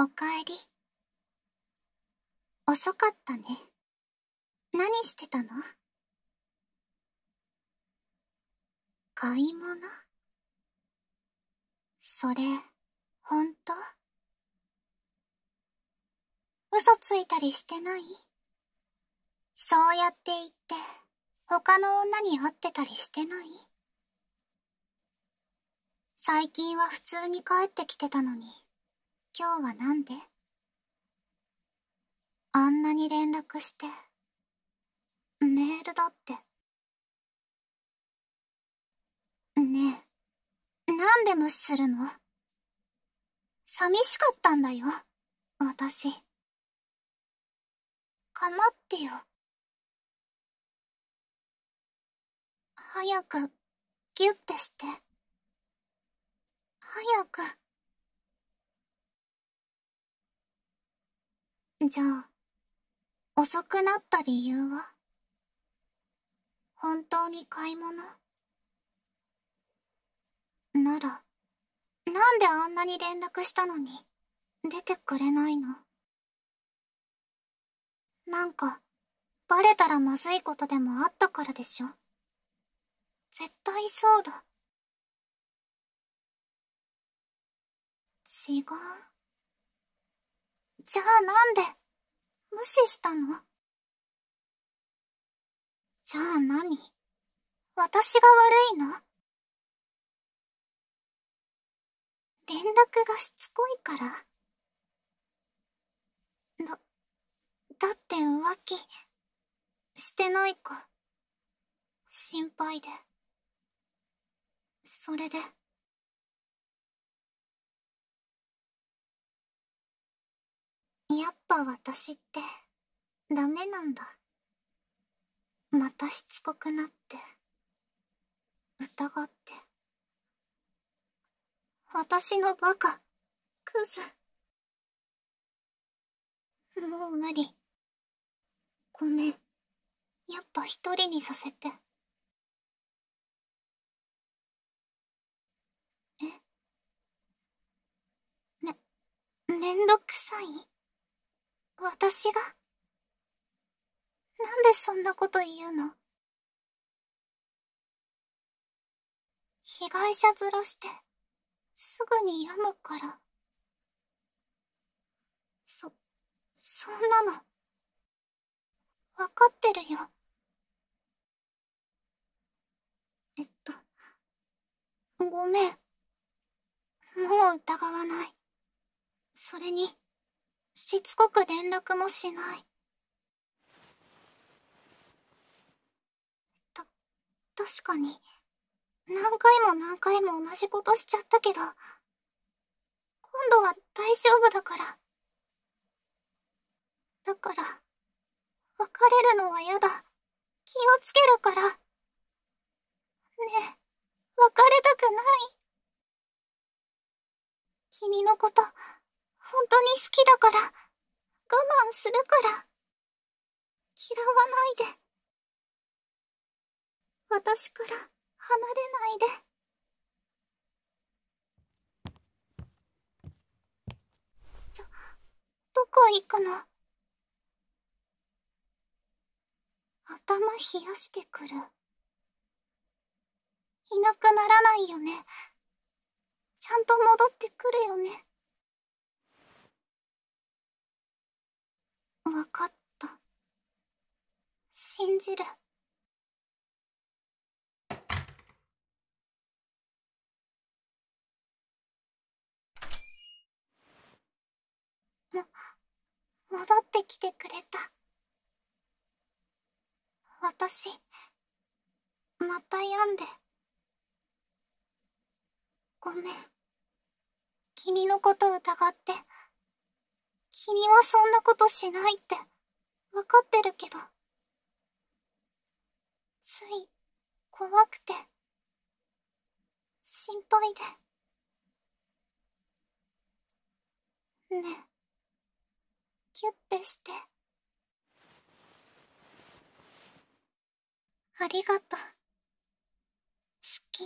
おかえり遅かったね何してたの買い物それ本当嘘ついたりしてないそうやって言って他の女に会ってたりしてない最近は普通に帰ってきてたのに。今日はなんであんなに連絡してメールだってねえなんで無視するの寂しかったんだよ私かまってよ早くギュッてして早く。じゃあ、遅くなった理由は本当に買い物なら、なんであんなに連絡したのに、出てくれないのなんか、バレたらまずいことでもあったからでしょ絶対そうだ。違う。じゃあなんで、無視したのじゃあ何私が悪いの連絡がしつこいからだ、だって浮気してないか心配で。それで。やっぱ私ってダメなんだまたしつこくなって疑って私のバカクズもう無理ごめんやっぱ一人にさせて。でそんなこと言うの被害者ずらしてすぐに病むからそそんなの分かってるよえっとごめんもう疑わないそれにしつこく連絡もしない確かに何回も何回も同じことしちゃったけど今度は大丈夫だからだから別れるのは嫌だ気をつけるからねえ別れたくない君のこと本当に好きだから我慢するから嫌わないで。私から離れないで。ちょ、どこ行くの頭冷やしてくる。いなくならないよね。ちゃんと戻ってくるよね。わかった。信じる。ってきてくれた私また病んでごめん君のこと疑って君はそんなことしないって分かってるけどつい怖くて心配でねえュッペしてありがとう好き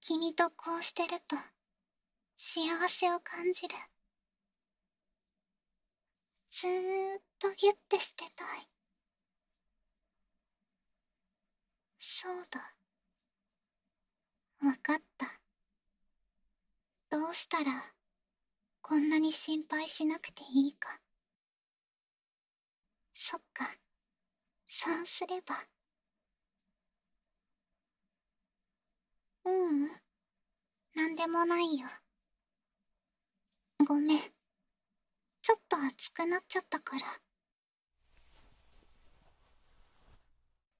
君とこうしてると幸せを感じるずーっとギュッてしてたいそうだわかったどうしたらこんなに心配しなくていいかそっかそうすればううん何でもないよごめんちょっと熱くなっちゃったから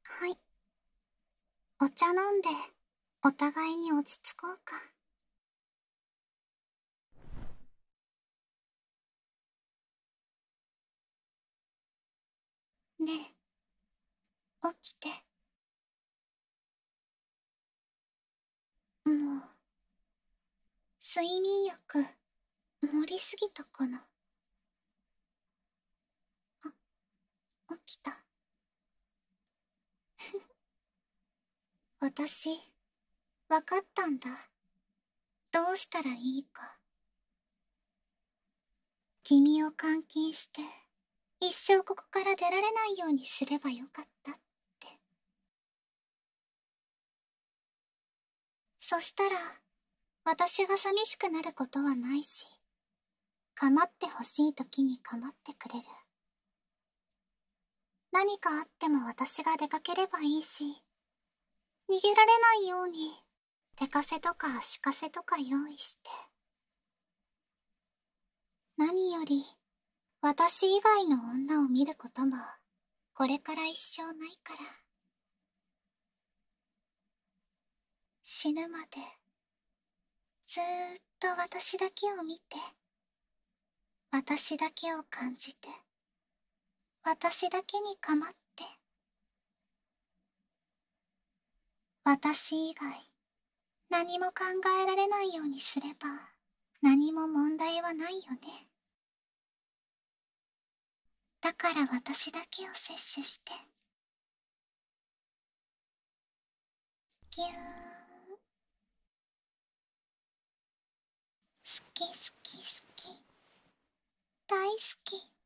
はいお茶飲んでお互いに落ち着こうか。ね起きてもう睡眠薬盛りすぎたかなあ起きた 私分かったんだどうしたらいいか君を監禁して一生ここから出られないようにすればよかったってそしたら私が寂しくなることはないし構ってほしい時に構ってくれる何かあっても私が出かければいいし逃げられないように出かせとか足かせとか用意して何より私以外の女を見ることもこれから一生ないから死ぬまでずーっと私だけを見て私だけを感じて私だけに構って私以外何も考えられないようにすれば何も問題はないよねだから私だけを摂取してぎゅー好き好き好き大好き